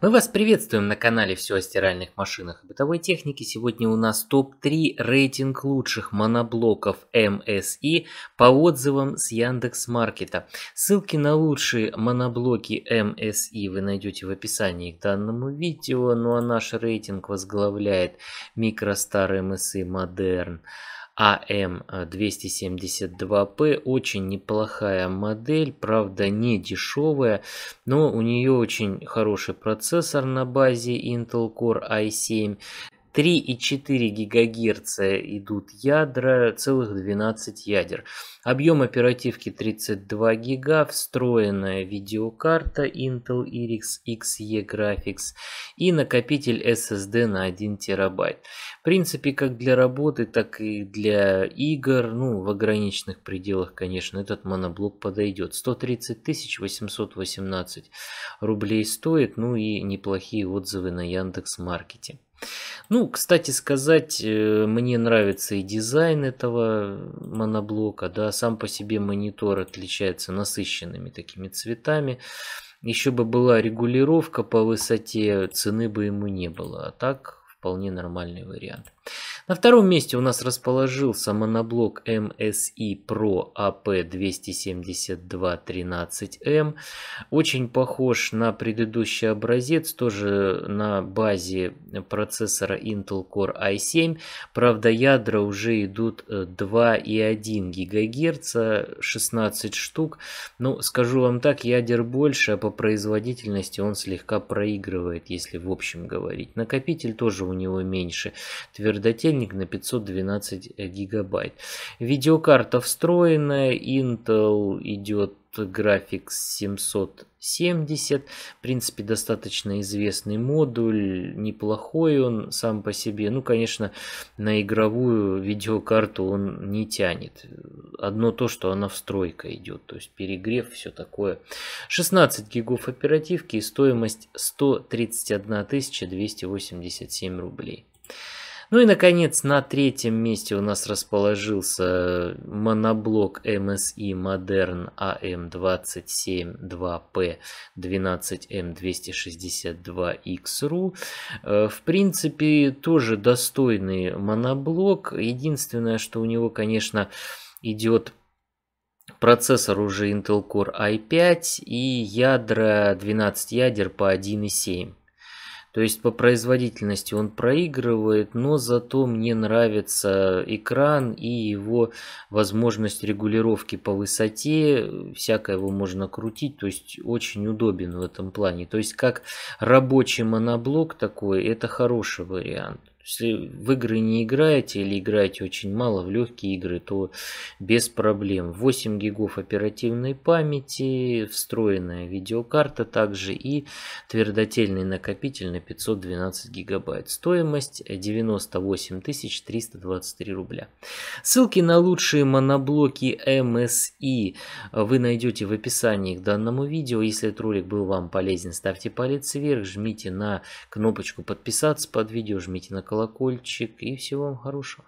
Мы вас приветствуем на канале «Все о стиральных машинах и бытовой технике». Сегодня у нас топ-3 рейтинг лучших моноблоков MSI по отзывам с Яндекс Маркета. Ссылки на лучшие моноблоки MSI вы найдете в описании к данному видео. Ну а наш рейтинг возглавляет MicroStar MSI Modern. АМ-272П. Очень неплохая модель, правда не дешевая, но у нее очень хороший процессор на базе Intel Core i7. 3,4 ГГц идут ядра, целых 12 ядер. Объем оперативки 32 гига, встроенная видеокарта Intel Iris XE Graphics и накопитель SSD на 1 терабайт. В принципе, как для работы, так и для игр, ну, в ограниченных пределах, конечно, этот моноблок подойдет. 130 818 рублей стоит, ну и неплохие отзывы на Яндекс.Маркете. Ну, кстати сказать, э, мне нравится и дизайн этого моноблока, да, сам по себе монитор отличается насыщенными такими цветами. Еще бы была регулировка по высоте, цены бы ему не было, а так вполне нормальный вариант. На втором месте у нас расположился моноблок MSI Pro AP27213M. А Очень похож на предыдущий образец, тоже на базе процессора Intel Core i7. Правда, ядра уже идут 2,1 ГГц, 16 штук. Но ну, скажу вам так, ядер больше, а по производительности он слегка проигрывает, если в общем говорить. Накопитель тоже у него меньше. Твердотельный ценник на 512 гигабайт. Видеокарта встроенная, Intel идет график 770. В принципе, достаточно известный модуль, неплохой он сам по себе. Ну, конечно, на игровую видеокарту он не тянет. Одно то, что она встройка идет, то есть перегрев, все такое. 16 гигов оперативки и стоимость 131 287 рублей. Ну и, наконец, на третьем месте у нас расположился моноблок MSI Modern AM272P 12M262XRU. В принципе, тоже достойный моноблок. Единственное, что у него, конечно, идет Процессор уже Intel Core i5 и ядра 12 ядер по 1,7. То есть по производительности он проигрывает, но зато мне нравится экран и его возможность регулировки по высоте. Всякое его можно крутить, то есть очень удобен в этом плане. То есть как рабочий моноблок такой, это хороший вариант. Если в игры не играете или играете очень мало в легкие игры, то без проблем. 8 гигов оперативной памяти, встроенная видеокарта также и твердотельный накопитель на 512 гигабайт. Стоимость 98 323 рубля. Ссылки на лучшие моноблоки MSI вы найдете в описании к данному видео. Если этот ролик был вам полезен, ставьте палец вверх, жмите на кнопочку подписаться под видео, жмите на колокольчик колокольчик и всего вам хорошего.